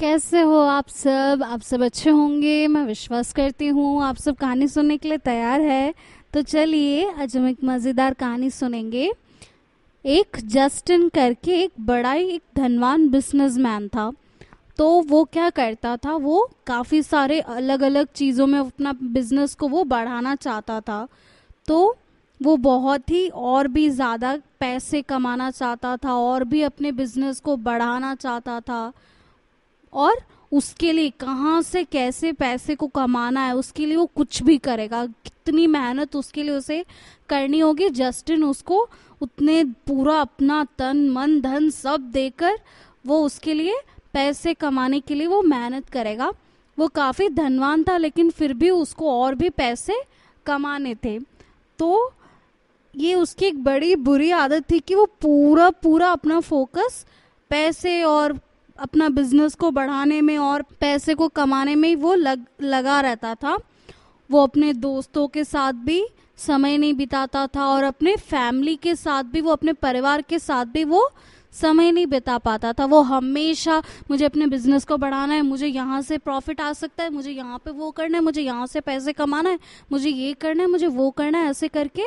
कैसे हो आप सब आप सब अच्छे होंगे मैं विश्वास करती हूँ आप सब कहानी सुनने के लिए तैयार है तो चलिए आज हम एक मज़ेदार कहानी सुनेंगे एक जस्टिन करके एक बड़ा ही एक धनवान बिजनेसमैन था तो वो क्या करता था वो काफ़ी सारे अलग अलग चीज़ों में अपना बिजनेस को वो बढ़ाना चाहता था तो वो बहुत ही और भी ज़्यादा पैसे कमाना चाहता था और भी अपने बिजनेस को बढ़ाना चाहता था और उसके लिए कहाँ से कैसे पैसे को कमाना है उसके लिए वो कुछ भी करेगा कितनी मेहनत उसके लिए उसे करनी होगी जस्टिन उसको उतने पूरा अपना तन मन धन सब देकर वो उसके लिए पैसे कमाने के लिए वो मेहनत करेगा वो काफ़ी धनवान था लेकिन फिर भी उसको और भी पैसे कमाने थे तो ये उसकी एक बड़ी बुरी आदत थी कि वो पूरा पूरा अपना फोकस पैसे और अपना बिजनेस को बढ़ाने में और पैसे को कमाने में वो लग लगा रहता था वो अपने दोस्तों के साथ भी समय नहीं बिताता था और अपने फैमिली के साथ भी वो अपने परिवार के साथ भी वो समय नहीं बिता पाता था वो हमेशा मुझे अपने बिजनेस को बढ़ाना है मुझे यहाँ से प्रॉफिट आ सकता है मुझे यहाँ पे वो करना है मुझे यहाँ से पैसे कमाना है मुझे ये करना है मुझे वो करना है ऐसे करके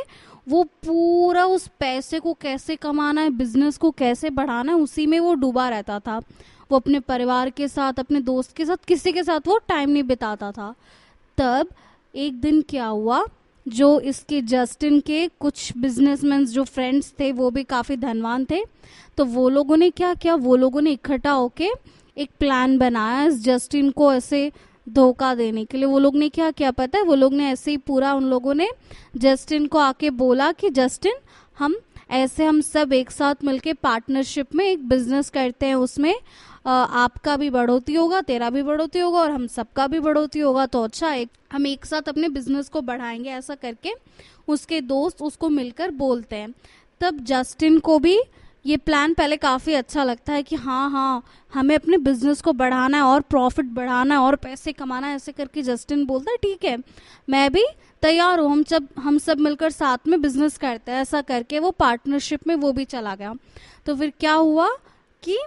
वो पूरा उस पैसे को कैसे कमाना है बिजनेस को कैसे बढ़ाना है उसी में वो डूबा रहता था वो अपने परिवार के साथ अपने दोस्त के साथ किसी के साथ वो टाइम नहीं बिताता था तब एक दिन क्या हुआ जो इसके जस्टिन के कुछ बिजनेसमैन जो फ्रेंड्स थे वो भी काफ़ी धनवान थे तो वो लोगों ने क्या किया वो लोगों ने इकट्ठा होके एक प्लान बनाया इस जस्टिन को ऐसे धोखा देने के लिए वो लोग ने क्या किया पता है वो लोग ने ऐसे ही पूरा उन लोगों ने जस्टिन को आके बोला कि जस्टिन हम ऐसे हम सब एक साथ मिलके पार्टनरशिप में एक बिजनेस करते हैं उसमें आपका भी बढ़ोतरी होगा तेरा भी बढ़ोतरी होगा और हम सबका भी बढ़ोतरी होगा तो अच्छा एक हम एक साथ अपने बिजनेस को बढ़ाएंगे ऐसा करके उसके दोस्त उसको मिलकर बोलते हैं तब जस्टिन को भी ये प्लान पहले काफ़ी अच्छा लगता है कि हाँ हाँ हमें अपने बिजनेस को बढ़ाना है और प्रॉफिट बढ़ाना है और पैसे कमाना है ऐसे करके जस्टिन बोलता है ठीक है मैं भी तैयार हूँ हम सब हम सब मिलकर साथ में बिजनेस करते हैं ऐसा करके वो पार्टनरशिप में वो भी चला गया तो फिर क्या हुआ कि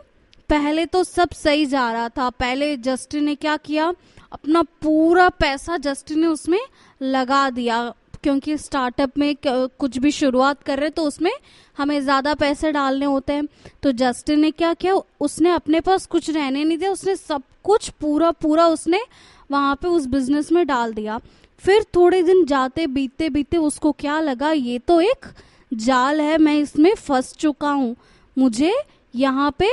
पहले तो सब सही जा रहा था पहले जस्टिन ने क्या किया अपना पूरा पैसा जस्टिन ने उसमें लगा दिया क्योंकि स्टार्टअप में कुछ भी शुरुआत कर रहे तो उसमें हमें ज़्यादा पैसे डालने होते हैं तो जस्टिन ने क्या किया उसने अपने पास कुछ रहने नहीं दिया उसने सब कुछ पूरा पूरा उसने वहाँ पे उस बिजनेस में डाल दिया फिर थोड़े दिन जाते बीतते बीतते उसको क्या लगा ये तो एक जाल है मैं इसमें फंस चुका हूँ मुझे यहाँ पे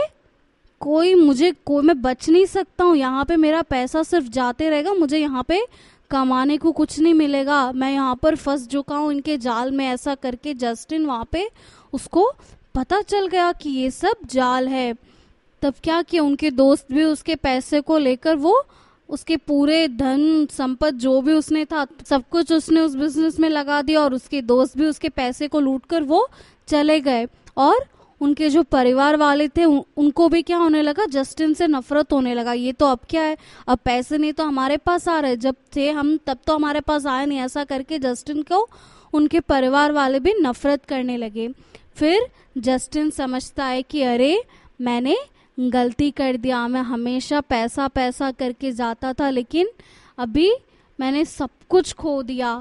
कोई मुझे कोई मैं बच नहीं सकता हूँ यहाँ पे मेरा पैसा सिर्फ जाते रहेगा मुझे यहाँ पे कमाने को कुछ नहीं मिलेगा मैं यहाँ पर फंस चुका हूँ इनके जाल में ऐसा करके जस्टिन वहाँ पे उसको पता चल गया कि ये सब जाल है तब क्या किया उनके दोस्त भी उसके पैसे को लेकर वो उसके पूरे धन संपत्ति जो भी उसने था सब कुछ उसने उस बिजनेस में लगा दिया और उसके दोस्त भी उसके पैसे को लूट कर वो चले गए और उनके जो परिवार वाले थे उनको भी क्या होने लगा जस्टिन से नफरत होने लगा ये तो अब क्या है अब पैसे नहीं तो हमारे पास आ रहे जब थे हम तब तो हमारे पास आए नहीं ऐसा करके जस्टिन को उनके परिवार वाले भी नफरत करने लगे फिर जस्टिन समझता है कि अरे मैंने गलती कर दिया मैं हमेशा पैसा पैसा करके जाता था लेकिन अभी मैंने सब कुछ खो दिया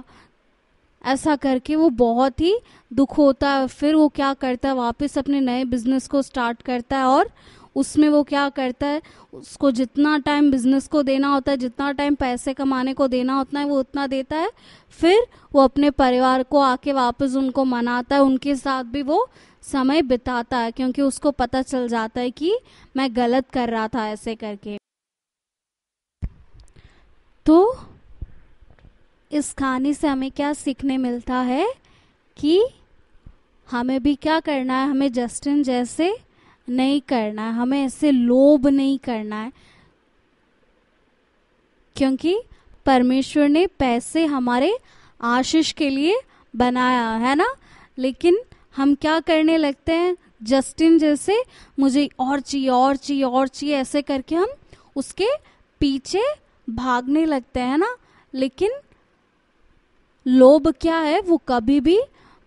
ऐसा करके वो बहुत ही दुख होता है फिर वो क्या करता है वापस अपने नए बिजनेस को स्टार्ट करता है और उसमें वो क्या करता है उसको जितना टाइम बिजनेस को देना होता है जितना टाइम पैसे कमाने को देना होता है वो उतना देता है फिर वो अपने परिवार को आके वापस उनको मनाता है उनके साथ भी वो समय बिताता है क्योंकि उसको पता चल जाता है कि मैं गलत कर रहा था ऐसे करके तो इस कहानी से हमें क्या सीखने मिलता है कि हमें भी क्या करना है हमें जस्टिन जैसे नहीं करना है हमें ऐसे लोभ नहीं करना है क्योंकि परमेश्वर ने पैसे हमारे आशीष के लिए बनाया है ना लेकिन हम क्या करने लगते हैं जस्टिन जैसे मुझे और चाहिए और चाहिए और चाहिए ऐसे करके हम उसके पीछे भागने लगते हैं ना लेकिन लोभ क्या है वो कभी भी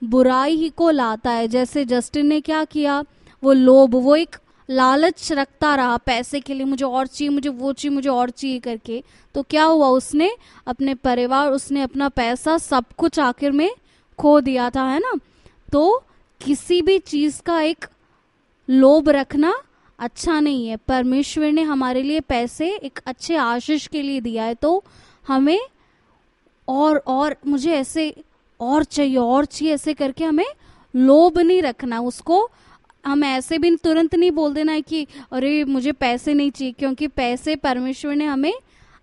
बुराई ही को लाता है जैसे जस्टिन ने क्या किया वो लोभ वो एक लालच रखता रहा पैसे के लिए मुझे और चाहिए मुझे वो चाहिए मुझे और चाहिए करके तो क्या हुआ उसने अपने परिवार उसने अपना पैसा सब कुछ आखिर में खो दिया था है ना तो किसी भी चीज़ का एक लोभ रखना अच्छा नहीं है परमेश्वर ने हमारे लिए पैसे एक अच्छे आशीष के लिए दिया है तो हमें और और मुझे ऐसे और चाहिए और चाहिए ऐसे करके हमें लोभ नहीं रखना उसको हम ऐसे भी तुरंत नहीं बोल देना है कि अरे मुझे पैसे नहीं चाहिए क्योंकि पैसे परमेश्वर ने हमें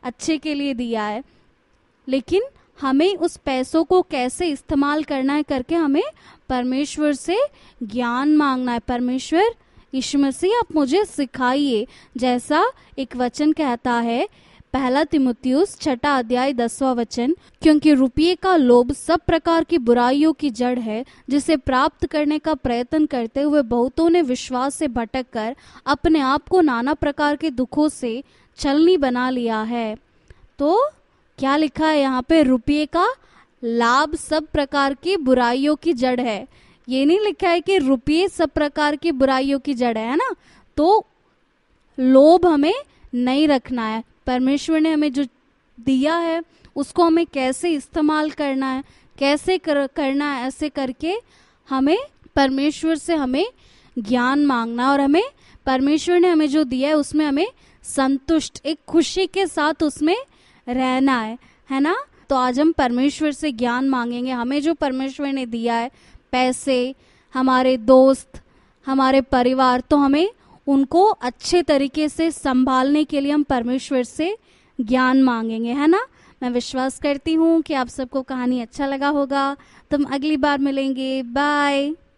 अच्छे के लिए दिया है लेकिन हमें उस पैसों को कैसे इस्तेमाल करना है करके हमें परमेश्वर से ज्ञान मांगना है परमेश्वर ईश्वर से आप मुझे सिखाइए जैसा एक वचन कहता है पहला तिमुतियुस छठा अध्याय दसवा वचन क्योंकि रुपये का लोभ सब प्रकार की बुराइयों की जड़ है जिसे प्राप्त करने का प्रयत्न करते हुए बहुतों ने विश्वास से भटक कर अपने आप को नाना प्रकार के दुखों से छलनी बना लिया है तो क्या लिखा है यहाँ पे रुपये का लाभ सब प्रकार की बुराइयों की जड़ है ये नहीं लिखा है कि रुपये सब प्रकार की बुराइयों की जड़ है ना तो लोभ हमें नहीं रखना है परमेश्वर ने हमें जो दिया है उसको हमें कैसे इस्तेमाल करना है कैसे कर, करना है ऐसे करके हमें परमेश्वर से हमें ज्ञान मांगना और हमें परमेश्वर ने हमें जो दिया है उसमें हमें संतुष्ट एक खुशी के साथ उसमें रहना है है ना तो आज हम परमेश्वर से ज्ञान मांगेंगे हमें जो परमेश्वर ने दिया है पैसे हमारे दोस्त हमारे परिवार तो हमें उनको अच्छे तरीके से संभालने के लिए हम परमेश्वर से ज्ञान मांगेंगे है ना मैं विश्वास करती हूँ कि आप सबको कहानी अच्छा लगा होगा तुम अगली बार मिलेंगे बाय